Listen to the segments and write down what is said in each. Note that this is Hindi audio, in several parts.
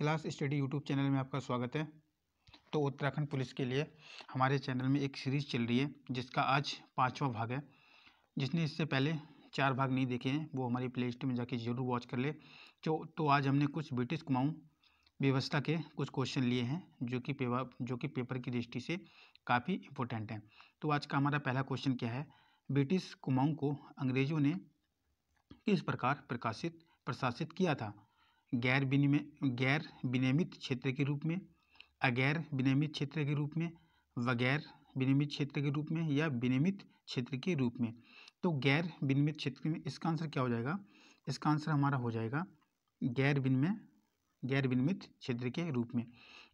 क्लास स्टडी यूट्यूब चैनल में आपका स्वागत है तो उत्तराखंड पुलिस के लिए हमारे चैनल में एक सीरीज़ चल रही है जिसका आज पाँचवा भाग है जिसने इससे पहले चार भाग नहीं देखे हैं वो हमारी प्ले लिस्ट में जाके जरूर वॉच कर ले तो तो आज हमने कुछ ब्रिटिश कुमाऊँ व्यवस्था के कुछ क्वेश्चन लिए हैं जो कि पेपर जो कि पेपर की दृष्टि से काफ़ी इम्पोर्टेंट हैं तो आज का हमारा पहला क्वेश्चन क्या है ब्रिटिश कुमाऊँ को अंग्रेज़ों ने किस प्रकार प्रकाशित प्रशासित किया था गैर विनिमय गैर विनियमित क्षेत्र के रूप में अगैर विनियमित क्षेत्र के रूप में वगैर विनियमित क्षेत्र के रूप में या विनियमित क्षेत्र के रूप में तो गैर विनियमित क्षेत्र में इसका आंसर क्या हो जाएगा इसका आंसर हमारा हो जाएगा गैर विनिमय गैर विनियमित क्षेत्र के रूप में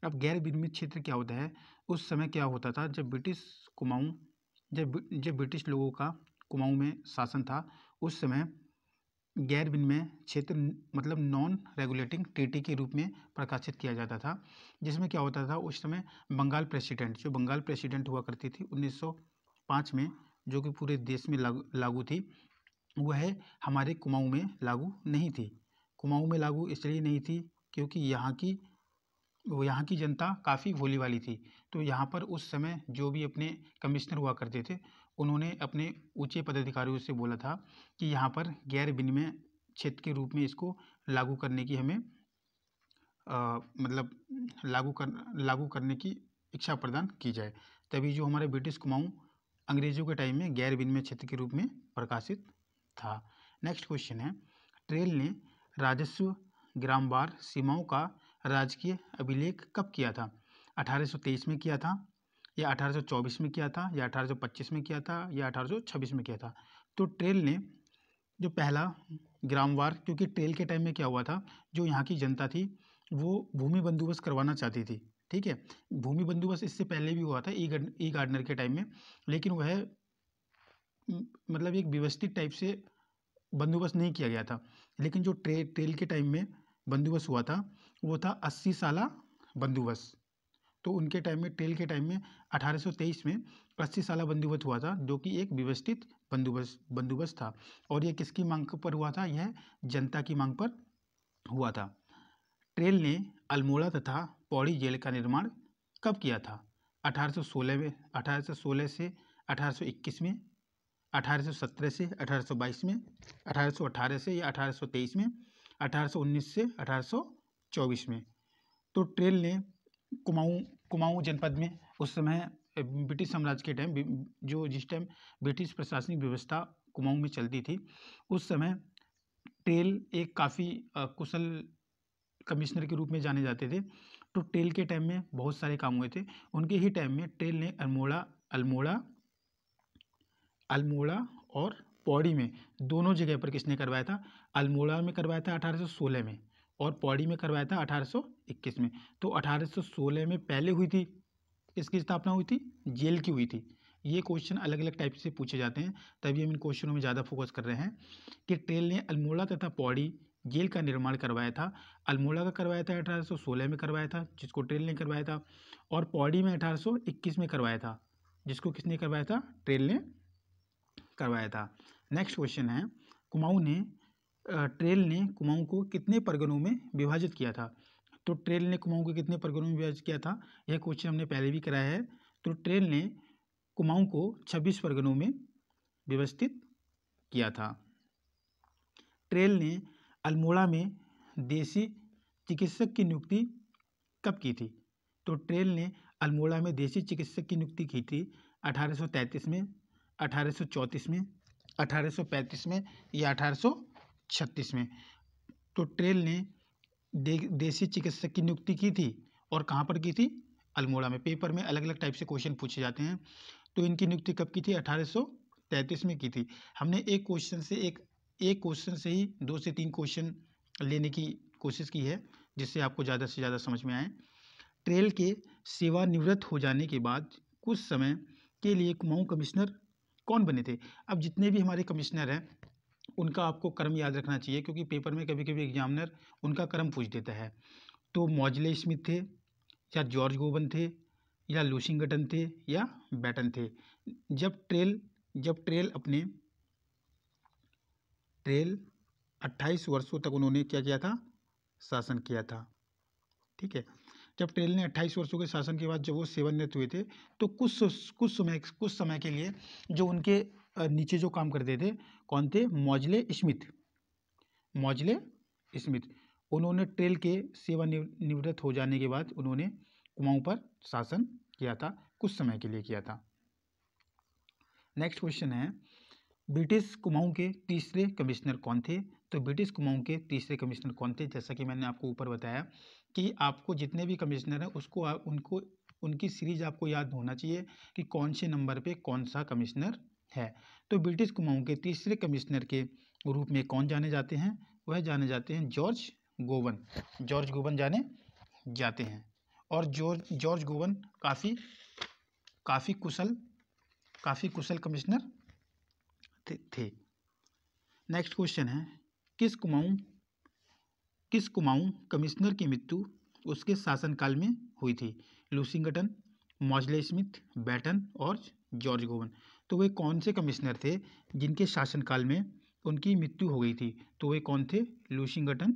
अब गैर विनियमित क्षेत्र क्या होता है उस समय क्या होता था जब ब्रिटिश कुमाऊँ जब जब ब्रिटिश लोगों का कुमाऊँ में शासन था उस समय गैर विनिमय क्षेत्र मतलब नॉन रेगुलेटिंग ट्रीटी के रूप में प्रकाशित किया जाता था जिसमें क्या होता था उस समय बंगाल प्रेसिडेंट जो बंगाल प्रेसिडेंट हुआ करती थी 1905 में जो कि पूरे देश में लागू लागू थी वह हमारे कुमाऊं में लागू नहीं थी कुमाऊं में लागू इसलिए नहीं थी क्योंकि यहाँ की वो यहाँ की जनता काफ़ी भोली वाली थी तो यहाँ पर उस समय जो भी अपने कमिश्नर हुआ करते थे उन्होंने अपने ऊँचे पदाधिकारियों से बोला था कि यहाँ पर गैर विनिमय क्षेत्र के रूप में इसको लागू करने की हमें आ, मतलब लागू कर लागू करने की इच्छा प्रदान की जाए तभी जो हमारे ब्रिटिश कुमाऊँ अंग्रेजों के टाइम में गैर विनिमय क्षेत्र के रूप में प्रकाशित था नेक्स्ट क्वेश्चन है ट्रेल ने राजस्व ग्रामवार सीमाओं का राजकीय अभिलेख कब किया था 1823 में किया था ये 1824 में किया था या 1825 में किया था या 1826 में किया था तो ट्रेल ने जो पहला ग्राम वार क्योंकि ट्रेल के टाइम में क्या हुआ था जो यहाँ की जनता थी वो भूमि बंदोबस्त करवाना चाहती थी ठीक है भूमि बंदोबस्त इससे पहले भी हुआ था ई गार्डनर के टाइम में लेकिन वह मतलब एक व्यवस्थित टाइप से बंदोबस्त नहीं किया गया था लेकिन जो ट्रे ट्रेल के टाइम में बंदोबस्त हुआ था वो था अस्सी साल बंदोबस्त तो उनके टाइम में टेल के टाइम में 1823 में अस्सी साल बंदोबस्त हुआ था जो कि एक व्यवस्थित बंदोबस्त बंदोबस्त था और यह किसकी मांग पर हुआ था यह जनता की मांग पर हुआ था ट्रेल ने अल्मोड़ा तथा पौड़ी जेल का निर्माण कब किया था 1816 में 1816 से 1821 में 1817 से 1822 में 1818 से या 1823 में 1819 से 1824 में तो ट्रेल ने कुमाऊं कुमाऊँ जनपद में उस समय ब्रिटिश साम्राज्य के टाइम जो जिस टाइम ब्रिटिश प्रशासनिक व्यवस्था कुमाऊँ में चलती थी उस समय टेल एक काफ़ी कुशल कमिश्नर के रूप में जाने जाते थे तो टेल के टाइम में बहुत सारे काम हुए थे उनके ही टाइम में टेल ने अल्मोड़ा अल्मोड़ा अल्मोड़ा और पौड़ी में दोनों जगह पर किसने करवाया था अल्मोड़ा में करवाया था 1816 में और पौड़ी में करवाया था 1821 में तो 1816 में पहले हुई थी इसकी स्थापना हुई थी जेल की हुई थी ये क्वेश्चन अलग अलग टाइप से पूछे जाते हैं तभी हम इन क्वेश्चनों में ज़्यादा फोकस कर रहे हैं कि ट्रेल ने अल्मोड़ा तथा पौड़ी जेल का निर्माण करवाया था अल्मोड़ा का करवाया था अठारह में करवाया था जिसको ट्रेल ने करवाया था और पौड़ी में अठारह में करवाया था जिसको किसने करवाया था ट्रेल ने करवाया था नेक्स्ट क्वेश्चन है कुमाऊँ ने ट्रेल ने कुमाऊं को कितने परगनों में विभाजित किया था तो ट्रेल ने कुमाऊं को कितने परगनों में विभाजित किया था यह क्वेश्चन हमने पहले भी कराया है तो ट्रेल ने कुमाऊं को छब्बीस परगनों में व्यवस्थित किया था ट्रेल ने अल्मोड़ा में देसी चिकित्सक की नियुक्ति कब की थी तो ट्रेल ने अल्मोड़ा में देसी चिकित्सक की नियुक्ति की थी 1833 में 1834 में 1835 में या अठारह छत्तीस में तो ट्रेल ने दे देसी चिकित्सक की नियुक्ति की थी और कहाँ पर की थी अल्मोड़ा में पेपर में अलग अलग टाइप से क्वेश्चन पूछे जाते हैं तो इनकी नियुक्ति कब की थी अठारह में की थी हमने एक क्वेश्चन से एक एक क्वेश्चन से ही दो से तीन क्वेश्चन लेने की कोशिश की है जिससे आपको ज़्यादा से ज़्यादा समझ में आए ट्रेल के सेवानिवृत्त हो जाने के बाद कुछ समय के लिए मऊ कमिश्नर कौन बने थे अब जितने भी हमारे कमिश्नर हैं उनका आपको क्रम याद रखना चाहिए क्योंकि पेपर में कभी कभी एग्जामिनर उनका क्रम पूछ देता है तो मौजले स्मिथ थे या जॉर्ज गोबन थे या लूसिंगटन थे या बैटन थे जब ट्रेल जब ट्रेल अपने ट्रेल 28 वर्षों तक उन्होंने क्या किया था शासन किया था ठीक है जब ट्रेल ने 28 वर्षों के शासन के बाद जब वो सेवनरत हुए थे तो कुछ कुछ समय कुछ समय के लिए जो उनके नीचे जो काम करते थे कौन थे मौजले स्मिथ मौजले स्मिथ उन्होंने ट्रेल के सेवानिवृत्त हो जाने के बाद उन्होंने कुमाऊं पर शासन किया था कुछ समय के लिए किया था नेक्स्ट क्वेश्चन है ब्रिटिश कुमाऊं के तीसरे कमिश्नर कौन थे तो ब्रिटिश कुमाऊं के तीसरे कमिश्नर कौन थे जैसा कि मैंने आपको ऊपर बताया कि आपको जितने भी कमिश्नर हैं उसको उनको उनकी सीरीज आपको याद होना चाहिए कि कौन से नंबर पे कौन सा कमिश्नर है तो ब्रिटिश कुमाऊँ के तीसरे कमिश्नर के रूप में कौन जाने जाते हैं वह जाने जाते हैं जॉर्ज गोवन जॉर्ज गोवन जाने जाते हैं और जॉर्ज जॉर्ज गोवन काफ़ी काफ़ी कुशल काफ़ी कुशल कमिश्नर थे नेक्स्ट क्वेश्चन है किस कुमाऊँ किस कुमाऊँ कमिश्नर की मृत्यु उसके शासनकाल में हुई थी लूसिंगटन मॉजले स्मिथ बैटन और जॉर्ज गोवन तो वे कौन से कमिश्नर थे जिनके शासनकाल में उनकी मृत्यु हो गई थी तो वे कौन थे लूशिंगटन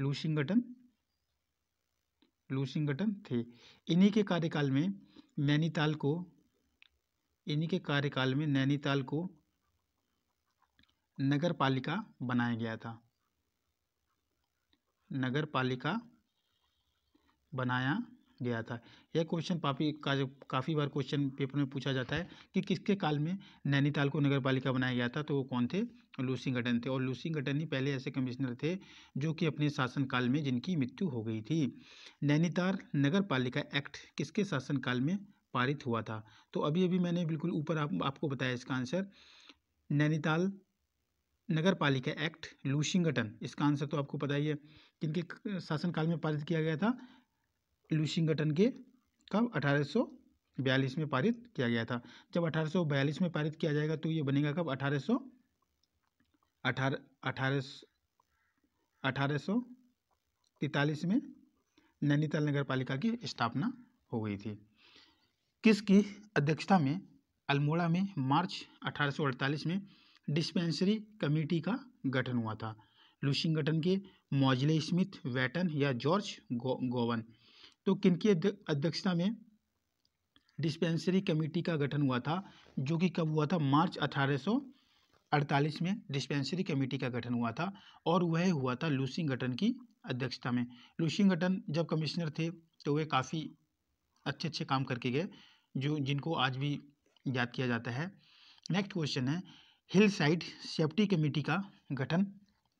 लूशिंगटन लूशिंगटन थे इन्हीं के कार्यकाल में नैनीताल को इन्हीं के कार्यकाल में नैनीताल को नगर पालिका बनाया गया था नगर पालिका बनाया गया था यह क्वेश्चन काफ़ी काफ़ी बार क्वेश्चन पेपर में पूछा जाता है कि किसके काल में नैनीताल को नगर पालिका बनाया गया था तो वो कौन थे लूसिंगटन थे और लूसिंगटन ही पहले ऐसे कमिश्नर थे जो कि अपने शासनकाल में जिनकी मृत्यु हो गई थी नैनीताल नगर पालिका एक्ट किसके शासनकाल में पारित हुआ था तो अभी अभी मैंने बिल्कुल ऊपर आप, आपको बताया इसका आंसर नैनीताल नगर पालिका एक्ट लूसिंगटन इसका आंसर तो आपको पता ही है किनके शासनकाल में पारित किया गया था लुशिंगटन के कब अठारह में पारित किया गया था जब अठारह में पारित किया जाएगा तो ये बनेगा कब अठारह सौ अठारह में नैनीताल नगर पालिका की स्थापना हो गई थी किसकी अध्यक्षता में अल्मोड़ा में मार्च 1848 में डिस्पेंसरी कमेटी का गठन हुआ था लुशिंगटन के मौजले स्मिथ वैटन या जॉर्ज गो, गोवन तो किनकी अध्यक्षता में डिस्पेंसरी कमेटी का गठन हुआ था जो कि कब हुआ था मार्च 1848 में डिस्पेंसरी कमेटी का गठन हुआ था और वह हुआ था लूसिंग गटन की अध्यक्षता में लूसिंग गटन जब कमिश्नर थे तो वे काफ़ी अच्छे अच्छे काम करके गए जो जिनको आज भी याद किया जाता है नेक्स्ट क्वेश्चन है हिल साइड सेफ्टी कमेटी का गठन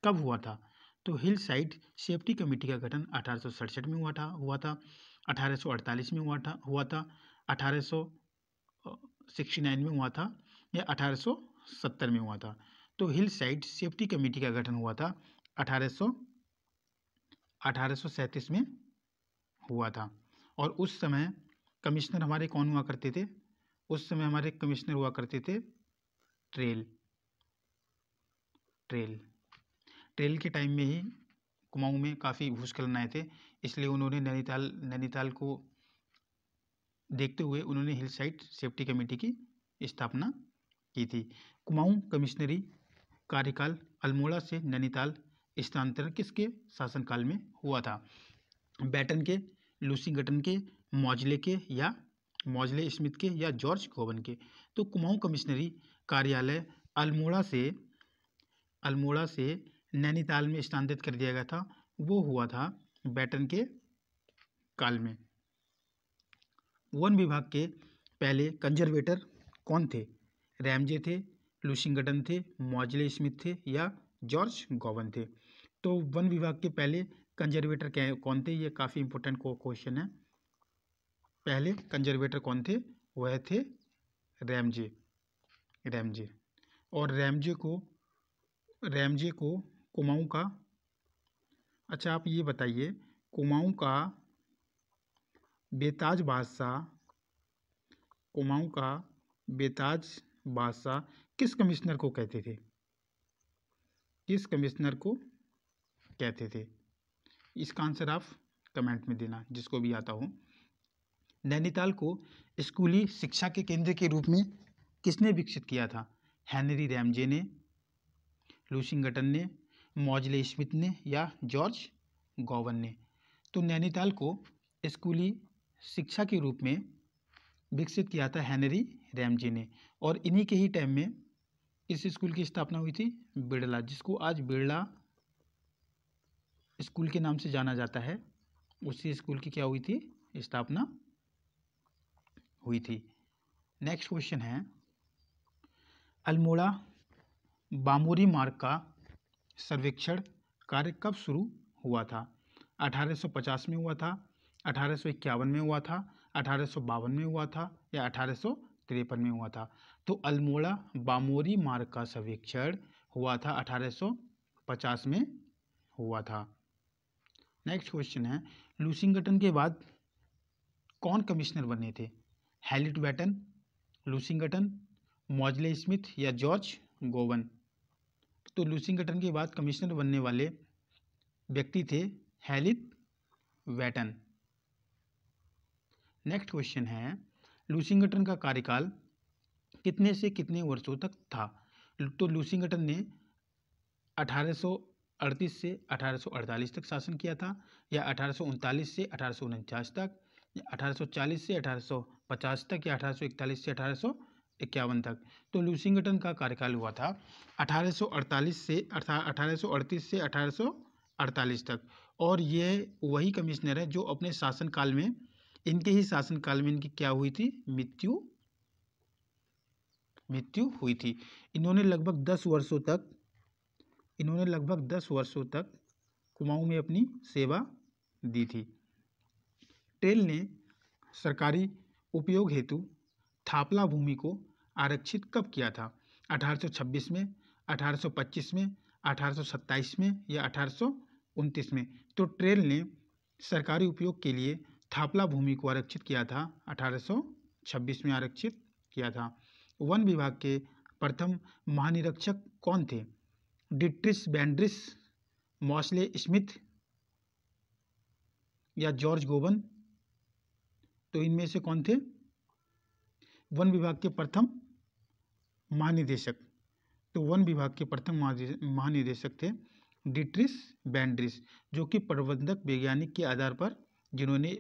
कब हुआ था तो हिल साइड सेफ्टी कमेटी का गठन अठारह में हुआ था हुआ था अठारह में हुआ था हुआ था अठारह में हुआ था या 1870 में हुआ था तो हिल साइड सेफ्टी कमेटी का गठन हुआ था अठारह सौ में हुआ था और उस समय कमिश्नर हमारे कौन हुआ करते थे उस समय हमारे कमिश्नर हुआ करते थे ट्रेल ट्रेल ट्रेल के टाइम में ही कुमाऊं में काफ़ी भूस्खलन आए थे इसलिए उन्होंने नैनीताल नैनीताल को देखते हुए उन्होंने हिल साइड सेफ्टी कमेटी की स्थापना की थी कुमाऊं कमिश्नरी कार्यकाल अल्मोड़ा से नैनीताल स्थानांतरण किसके शासनकाल में हुआ था बैटन के गटन के मौजले के या मौजले स्मिथ के या जॉर्ज गोवन के तो कुमाऊं कमिश्नरी कार्यालय अल्मोड़ा से अल्मोड़ा से नैनीताल में स्थानांतरित कर दिया गया था वो हुआ था बैटन के काल में वन विभाग के पहले कंजर्वेटर कौन थे रैमजे थे लूसिंगटन थे मॉजले स्मिथ थे या जॉर्ज गोवन थे तो वन विभाग के पहले कंजर्वेटर क्या कौन थे ये काफ़ी इंपॉर्टेंट क्वेश्चन है पहले कंजर्वेटर कौन थे वह थे रैमजे रैमजे और रैमजे को रैमजे को कुमाऊँ का अच्छा आप ये बताइए कुमाऊँ का बेताज बादशाह कुमाऊँ का बेताज बादशाह किस कमिश्नर को कहते थे किस कमिश्नर को कहते थे इसका आंसर आप कमेंट में देना जिसको भी आता हो नैनीताल को स्कूली शिक्षा के केंद्र के रूप में किसने विकसित किया था हैनरी रैमजे ने लूसिंगटन ने मौजले स्मिथ ने या जॉर्ज गोवन ने तो नैनीताल को स्कूली शिक्षा के रूप में विकसित किया था हैनरी रैमजी ने और इन्हीं के ही टाइम में इस स्कूल की स्थापना हुई थी बिड़ला जिसको आज बिड़ला स्कूल के नाम से जाना जाता है उसी स्कूल की क्या हुई थी स्थापना हुई थी नेक्स्ट क्वेश्चन है अल्मोड़ा बामोरी मार्ग का सर्वेक्षण कार्य कब शुरू हुआ था 1850 में हुआ था अठारह में हुआ था अठारह में हुआ था या अठारह में हुआ था तो अल्मोड़ा बामोरी मार्ग का सर्वेक्षण हुआ था 1850 में हुआ था नेक्स्ट क्वेश्चन है लूसिंगटन के बाद कौन कमिश्नर बने थे हेलिट बैटन लूसिंगटन मॉजले स्मिथ या जॉर्ज गोवन तो लूसिंगटन के बाद कमिश्नर बनने वाले व्यक्ति थे हेलिथ वैटन नेक्स्ट क्वेश्चन है लूसिंगटन का कार्यकाल कितने से कितने वर्षों तक था तो लूसिंगटन ने 1838 से 1848 तक शासन किया था या अठारह से अठारह तक या 1840 से 1850 तक या 1841 से अठारह इक्यावन तक तो लूसिंगटन का कार्यकाल हुआ था 1848 से अठारह से 1848 तक और यह वही कमिश्नर है जो अपने शासनकाल में इनके ही शासनकाल में इनकी क्या हुई थी मृत्यु मृत्यु हुई थी इन्होंने लगभग दस वर्षों तक इन्होंने लगभग दस वर्षों तक कुमाऊं में अपनी सेवा दी थी टेल ने सरकारी उपयोग हेतु थापला भूमि को आरक्षित कब किया था 1826 में 1825 में 1827 में या अठारह में तो ट्रेल ने सरकारी उपयोग के लिए थापला भूमि को आरक्षित किया था 1826 में आरक्षित किया था वन विभाग के प्रथम महानिरीक्षक कौन थे डिट्रिस बैंड्रिस मॉसले स्मिथ या जॉर्ज गोवन तो इनमें से कौन थे वन विभाग के प्रथम महानिदेशक तो वन विभाग के प्रथम महानिदेशक थे डिट्रिस बैंड्रिस जो कि प्रबंधक वैज्ञानिक के आधार पर जिन्होंने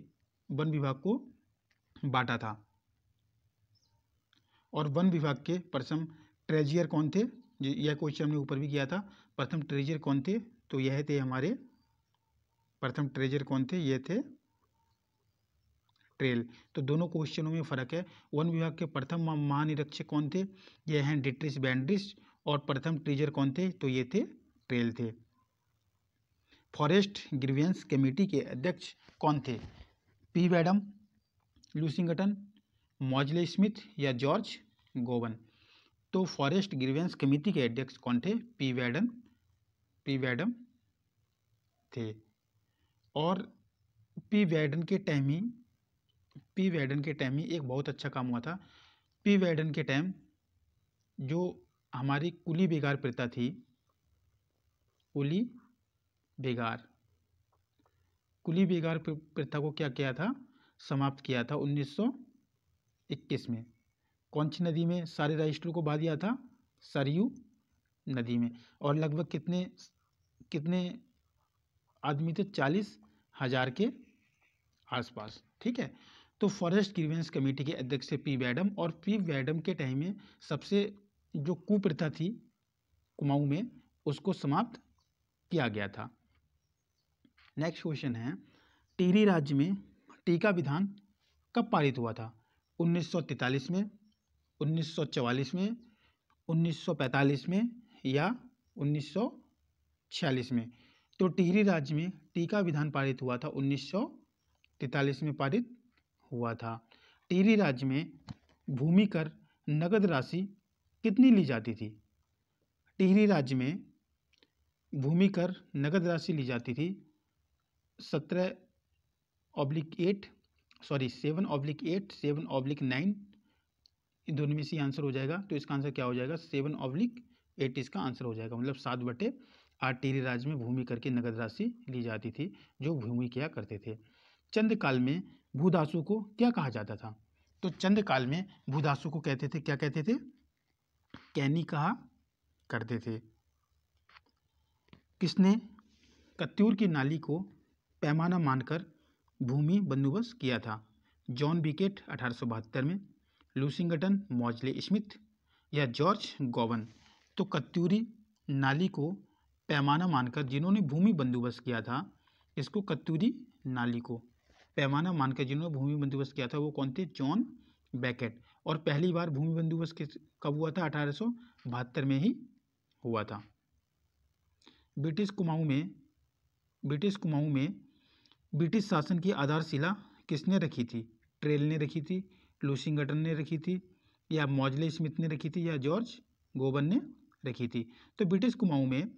वन विभाग को बांटा था और वन विभाग के प्रथम ट्रेजियर कौन थे यह क्वेश्चन हमने ऊपर भी किया था प्रथम ट्रेजियर कौन थे तो यह थे हमारे प्रथम ट्रेजर कौन थे ये थे ट्रेल तो दोनों क्वेश्चनों में फ़र्क है वन विभाग के प्रथम महानिरीक्षक कौन थे ये हैं डिट्रिस बैंड्रिस और प्रथम ट्रीजर कौन थे तो ये थे ट्रेल थे फॉरेस्ट ग्रीवियंस कमेटी के अध्यक्ष कौन थे पी वैडम लूसिंगटन मॉजले स्मिथ या जॉर्ज गोवन तो फॉरेस्ट ग्रीवियंस कमेटी के अध्यक्ष कौन थे पी वैडम पी वैडम थे और पी वैडन के टाइम ही पी वैडन के टाइम ही एक बहुत अच्छा काम हुआ था पी वैडन के टाइम जो हमारी कुली बेगार प्रथा थी कुली बेगार कुली बेगार प्रथा को क्या किया था समाप्त किया था 1921 में कौन सी नदी में सारे रजिस्टर को बहा दिया था सरयू नदी में और लगभग कितने कितने आदमी थे चालीस हज़ार के आसपास ठीक है तो फॉरेस्ट ग्रीवेंस कमेटी के अध्यक्ष पी वैडम और पी वैडम के टाइम में सबसे जो कुप्रथा थी कुमाऊं में उसको समाप्त किया गया था नेक्स्ट क्वेश्चन है टिहरी राज्य में टीका विधान कब पारित हुआ था 1943 में 1944 में 1945 में या 1946 में तो टिहरी राज्य में टीका विधान पारित हुआ था 1943 में पारित हुआ था टिहरी राज्य में भूमि कर नगद राशि कितनी ली जाती थी टिहरी राज्य में भूमि कर नगद राशि ली जाती थी सत्रह oblique eight sorry seven oblique eight seven oblique nine इन दोनों में से आंसर हो जाएगा तो इसका आंसर क्या हो जाएगा सेवन ऑब्लिक एट इसका आंसर हो जाएगा मतलब सात बटे आठ टिहरी राज्य में भूमि करके नगद राशि ली जाती थी जो भूमि किया करते थे चंद काल में भूदासु को क्या कहा जाता था तो चंद काल में भूदासु को कहते थे क्या कहते थे कैनी कहा करते थे किसने कत्यूर की नाली को पैमाना मानकर भूमि बंदोबस्त किया था जॉन बिकेट अठारह में लूसिंगटन मॉजले स्मिथ या जॉर्ज गोवन तो कत्यूरी नाली को पैमाना मानकर जिन्होंने भूमि बंदोबस्त किया था इसको कत्यूरी नाली को पैमाना मानकर जिन्होंने भूमि बंदोबस्त किया था वो कौन थे जॉन बैकेट और पहली बार भूमि बंदोबस्त कब हुआ था अठारह में ही हुआ था ब्रिटिश कुमाऊँ में ब्रिटिश कुमाऊँ में ब्रिटिश शासन की आधारशिला किसने रखी थी ट्रेल ने रखी थी लूसिंगटन ने रखी थी या मॉजले स्मिथ ने रखी थी या जॉर्ज गोबन ने रखी थी तो ब्रिटिश कुमाऊँ में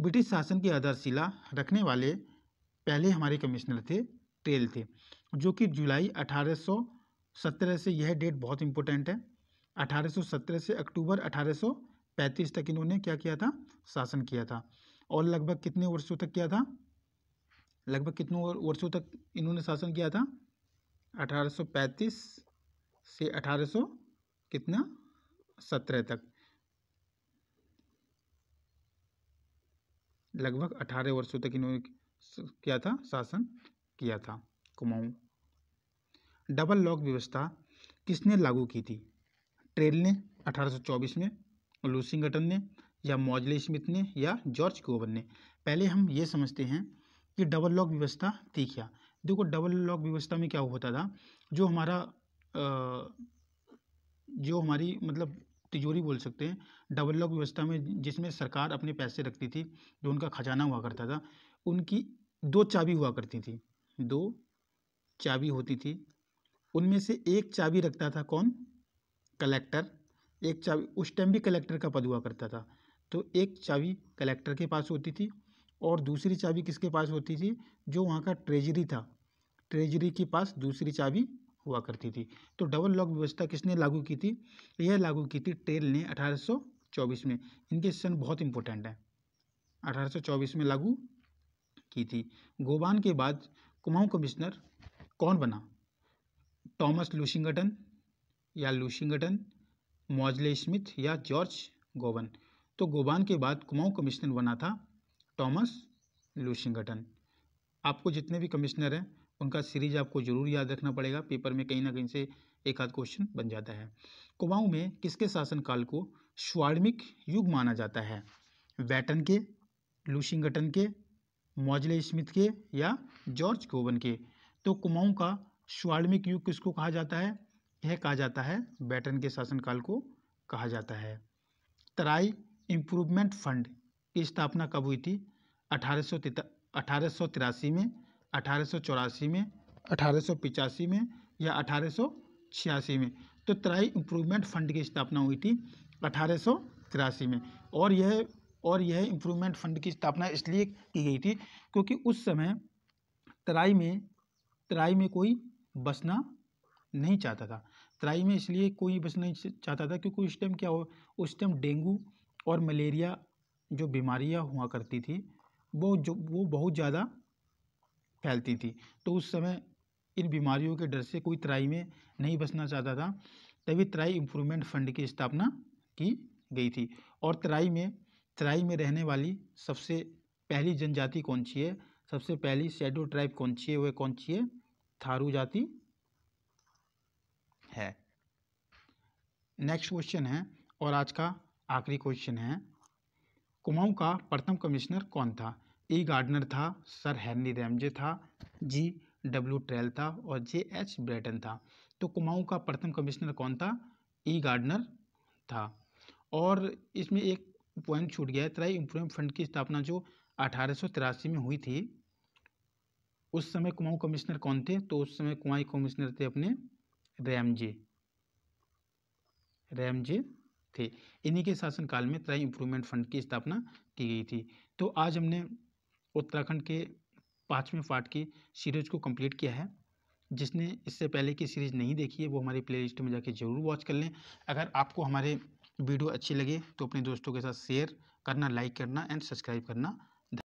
ब्रिटिश शासन की आधारशिला रखने वाले पहले हमारे कमिश्नर थे टेल थे जो कि जुलाई अठारह सत्रह से यह डेट बहुत इंपॉर्टेंट है 1817 से अक्टूबर 1835 तक इन्होंने क्या किया था शासन किया था और लगभग कितने वर्षों तक किया था लगभग कितने वर्षों तक इन्होंने शासन किया था 1835 से 1800 कितना सत्रह तक लगभग अठारह वर्षों तक इन्होंने क्या था शासन किया था कुमाऊं डबल लॉक व्यवस्था किसने लागू की थी ट्रेल ने 1824 में लूसिंगटन ने या मॉजले स्मिथ ने या जॉर्ज कोवन ने पहले हम ये समझते हैं कि डबल लॉक व्यवस्था थी क्या देखो डबल लॉक व्यवस्था में क्या होता था जो हमारा जो हमारी मतलब तिजोरी बोल सकते हैं डबल लॉक व्यवस्था में जिसमें सरकार अपने पैसे रखती थी जो उनका खजाना हुआ करता था उनकी दो चाबी हुआ करती थी दो चाबी होती थी उनमें से एक चाबी रखता था कौन कलेक्टर एक चाबी उस टाइम भी कलेक्टर का पद हुआ करता था तो एक चाबी कलेक्टर के पास होती थी और दूसरी चाबी किसके पास होती थी जो वहाँ का ट्रेजरी था ट्रेजरी के पास दूसरी चाबी हुआ करती थी तो डबल लॉक व्यवस्था किसने लागू की थी यह लागू की थी टेल ने 1824 में इनके सन बहुत इंपॉर्टेंट है 1824 में लागू की थी गोबान के बाद कुमाऊं कमिश्नर कौन बना टॉमस लूशिंगटन या लूशिंगटन मॉजले स्मिथ या जॉर्ज गोवन तो गोबान के बाद कुमाऊं कमिश्नर बना था टॉमस लूशिंगटन आपको जितने भी कमिश्नर हैं उनका सीरीज आपको जरूर याद रखना पड़ेगा पेपर में कहीं ना कहीं से एक आध क्वेश्चन बन जाता है कुमाऊं में किसके शासनकाल को स्वार्मिक युग माना जाता है वैटन के लूशिंगटन के मॉजले स्मिथ के या जॉर्ज कोवन के तो कुमाऊं का स्वाल्मिक युग किसको कहा जाता है यह कहा जाता है बैटन के शासनकाल को कहा जाता है तराई इम्प्रूवमेंट फंड की स्थापना कब हुई थी अठारह सौ तिरासी में अठारह में अठारह में या अठारह में तो तराई इम्प्रूवमेंट फंड की स्थापना हुई थी अठारह में और यह और यह इम्प्रूवमेंट फंड की स्थापना इसलिए की गई थी क्योंकि उस समय तराई में तराई में कोई बसना नहीं चाहता था तराई में इसलिए कोई बसना नहीं चाहता था क्योंकि उस टाइम क्या हो उस टाइम डेंगू और मलेरिया जो बीमारियां हुआ करती थी वो जो वो बहुत ज़्यादा फैलती थी तो उस समय इन बीमारियों के डर से कोई तराई में नहीं बसना चाहता था तभी तराई इम्प्रूवमेंट फंड की स्थापना की गई थी और तराई में तराई में रहने वाली सबसे पहली जनजाति कौन सी है सबसे पहली शेडो ट्राइब कौन सी है वह कौन सी है थारू जाति है नेक्स्ट क्वेश्चन है और आज का आखिरी क्वेश्चन है कुमाऊं का प्रथम कमिश्नर कौन था ई e गार्डनर था सर हेनरी रैमजे था जी डब्ल्यू ट्रेल था और जे एच ब्रेटन था तो कुमाऊं का प्रथम कमिश्नर कौन था ई e गार्डनर था और इसमें एक पॉइंट छूट गया है तराई इम्प्रूवमेंट फंड की स्थापना जो अठारह में हुई थी उस समय कुमाऊं कमिश्नर कौन थे तो उस समय कुमाई कमिश्नर थे अपने रैमजे रैमजे थे इन्हीं के शासनकाल में त्राई इम्प्रूवमेंट फंड की स्थापना की गई थी तो आज हमने उत्तराखंड के पाँचवें पार्ट की सीरीज को कंप्लीट किया है जिसने इससे पहले की सीरीज़ नहीं देखी है वो हमारी प्ले में जाके ज़रूर वॉच कर लें अगर आपको हमारे वीडियो अच्छी लगे तो अपने दोस्तों के साथ शेयर करना लाइक करना एंड सब्सक्राइब करना